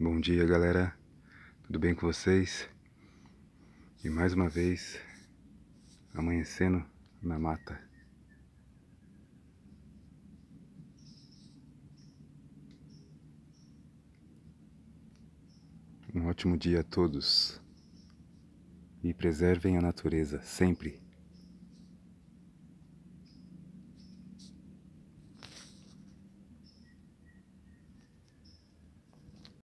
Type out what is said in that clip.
Bom dia, galera. Tudo bem com vocês? E mais uma vez, amanhecendo na mata. Um ótimo dia a todos. E preservem a natureza sempre.